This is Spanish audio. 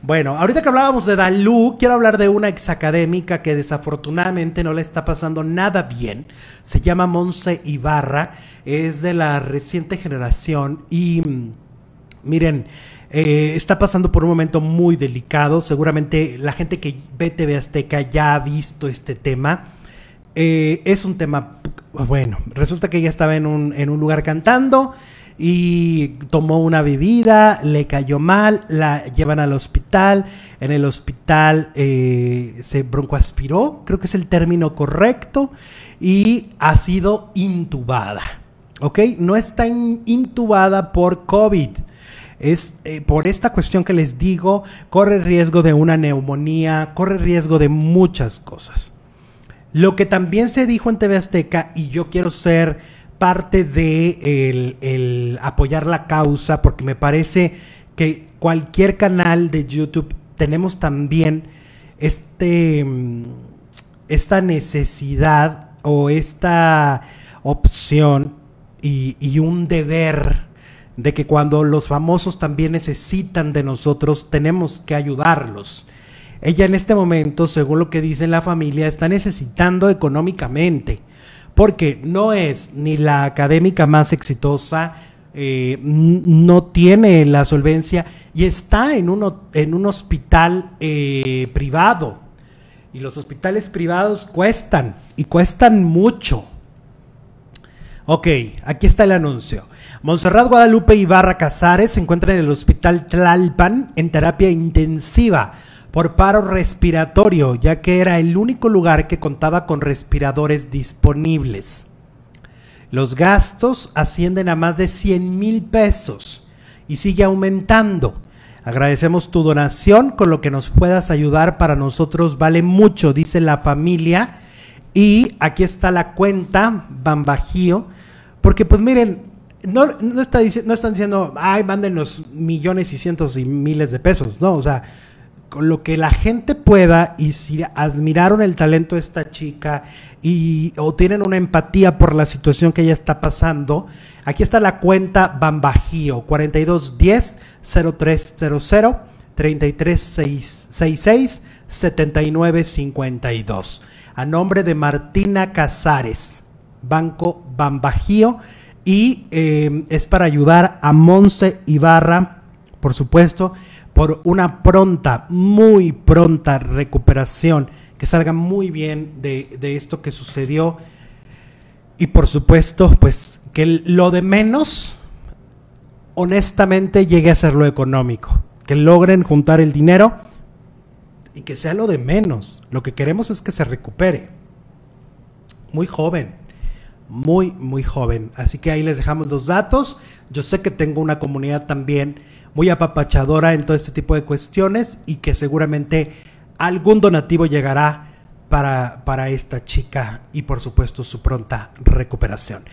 Bueno, ahorita que hablábamos de Dalú, quiero hablar de una ex académica que desafortunadamente no le está pasando nada bien. Se llama Monse Ibarra, es de la reciente generación y mm, miren, eh, está pasando por un momento muy delicado. Seguramente la gente que ve TV Azteca ya ha visto este tema. Eh, es un tema, bueno, resulta que ella estaba en un, en un lugar cantando y tomó una bebida, le cayó mal, la llevan al hospital, en el hospital eh, se broncoaspiró, creo que es el término correcto, y ha sido intubada. ¿Ok? No está intubada por COVID es eh, por esta cuestión que les digo, corre riesgo de una neumonía, corre riesgo de muchas cosas. Lo que también se dijo en TV Azteca, y yo quiero ser parte de el, apoyar la causa, porque me parece que cualquier canal de YouTube tenemos también este, mm, esta necesidad o esta opción y, y un deber de que cuando los famosos también necesitan de nosotros, tenemos que ayudarlos. Ella en este momento, según lo que dice la familia, está necesitando económicamente porque no es ni la académica más exitosa, eh, no tiene la solvencia y está en, en un hospital eh, privado. Y los hospitales privados cuestan y cuestan mucho. Ok, aquí está el anuncio. Monserrat Guadalupe Ibarra Casares se encuentra en el Hospital Tlalpan en terapia intensiva por paro respiratorio, ya que era el único lugar que contaba con respiradores disponibles. Los gastos ascienden a más de 100 mil pesos y sigue aumentando. Agradecemos tu donación, con lo que nos puedas ayudar para nosotros vale mucho, dice la familia. Y aquí está la cuenta, Bambajío, porque pues miren, no, no están diciendo, ay, mándenos millones y cientos y miles de pesos, no, o sea, con lo que la gente pueda y si admiraron el talento de esta chica y o tienen una empatía por la situación que ella está pasando, aquí está la cuenta Bambajío 4210 0300 3366 7952 a nombre de Martina Casares, Banco Bambajío y eh, es para ayudar a Monse Ibarra, por supuesto, por una pronta, muy pronta recuperación, que salga muy bien de, de esto que sucedió. Y por supuesto, pues que lo de menos, honestamente, llegue a ser lo económico. Que logren juntar el dinero y que sea lo de menos. Lo que queremos es que se recupere. Muy joven, muy, muy joven. Así que ahí les dejamos los datos. Yo sé que tengo una comunidad también muy apapachadora en todo este tipo de cuestiones y que seguramente algún donativo llegará para, para esta chica y por supuesto su pronta recuperación.